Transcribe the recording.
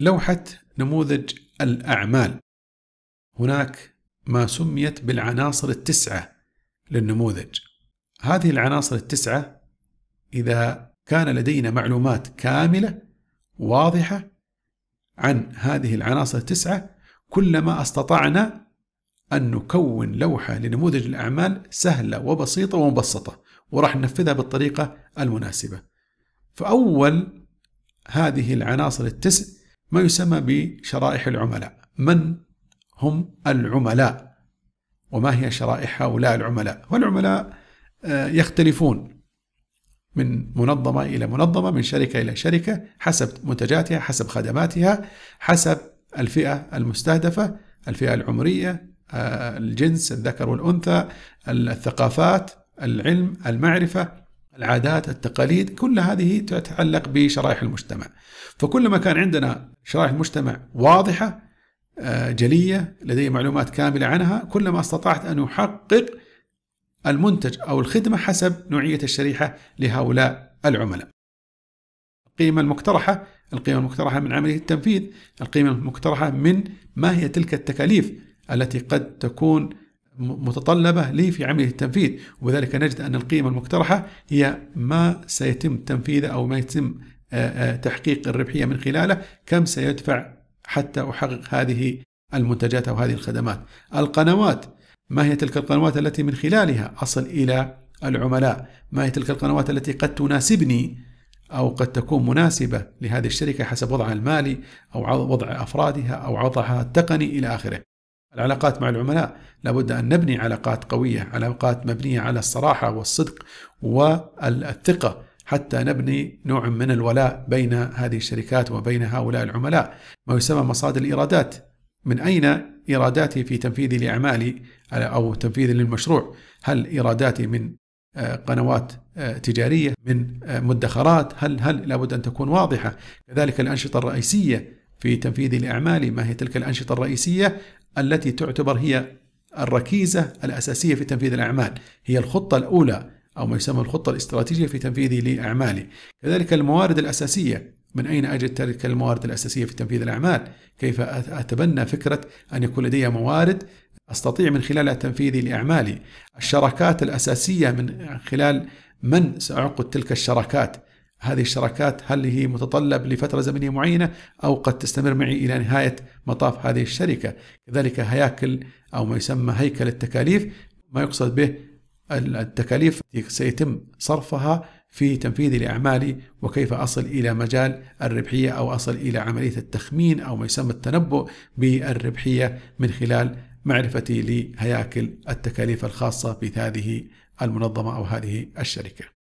لوحة نموذج الأعمال هناك ما سميت بالعناصر التسعة للنموذج هذه العناصر التسعة إذا كان لدينا معلومات كاملة واضحة عن هذه العناصر التسعة كلما استطعنا أن نكون لوحة لنموذج الأعمال سهلة وبسيطة ومبسطة وراح ننفذها بالطريقة المناسبة فأول هذه العناصر التسع ما يسمى بشرائح العملاء من هم العملاء وما هي شرائح هؤلاء العملاء والعملاء آه، يختلفون من منظمة إلى منظمة من شركة إلى شركة حسب منتجاتها حسب خدماتها حسب الفئة المستهدفة الفئة العمرية آه، الجنس الذكر والأنثى الثقافات العلم المعرفة العادات التقاليد كل هذه تتعلق بشرائح المجتمع فكلما كان عندنا شرائح المجتمع واضحة آه، جلية لدي معلومات كاملة عنها كلما استطعت أن أحقق المنتج أو الخدمة حسب نوعية الشريحة لهؤلاء العملاء القيمة المقترحة القيمة المقترحة من عملية التنفيذ القيمة المقترحة من ما هي تلك التكاليف التي قد تكون متطلبة لي في عملية التنفيذ وذلك نجد أن القيمة المقترحة هي ما سيتم تنفيذه أو ما يتم تحقيق الربحية من خلاله كم سيدفع حتى أحقق هذه المنتجات أو هذه الخدمات القنوات ما هي تلك القنوات التي من خلالها أصل إلى العملاء ما هي تلك القنوات التي قد تناسبني أو قد تكون مناسبة لهذه الشركة حسب وضعها المالي أو وضع أفرادها أو وضعها التقني إلى آخره العلاقات مع العملاء لابد أن نبني علاقات قوية علاقات مبنية على الصراحة والصدق والثقة حتى نبني نوع من الولاء بين هذه الشركات وبين هؤلاء العملاء ما يسمى مصادر الإيرادات من أين إيراداتي في تنفيذي لأعمالي أو تنفيذي للمشروع هل إيراداتي من آه، قنوات آه، تجارية من آه، مدخرات هل هل لابد أن تكون واضحة كذلك الأنشطة الرئيسية في تنفيذ الأعمال ما هي تلك الأنشطة الرئيسية التي تعتبر هي الركيزة الأساسية في تنفيذ الأعمال هي الخطة الأولى أو ما يسمى الخطة الاستراتيجية في تنفيذ لأعمالي كذلك الموارد الأساسية من أين أجد تلك الموارد الأساسية في تنفيذ الأعمال كيف أتبنى فكرة أن يكون لدي موارد أستطيع من خلالها تنفيذي لأعمالي الشراكات الأساسية من خلال من سأعقد تلك الشراكات هذه الشراكات هل هي متطلب لفترة زمنية معينة أو قد تستمر معي إلى نهاية مطاف هذه الشركة كذلك هياكل أو ما يسمى هيكل التكاليف ما يقصد به التكاليف سيتم صرفها في تنفيذ لأعمالي وكيف أصل إلى مجال الربحية أو أصل إلى عملية التخمين أو ما يسمى التنبؤ بالربحية من خلال معرفتي لهياكل التكاليف الخاصة بهذه المنظمة أو هذه الشركة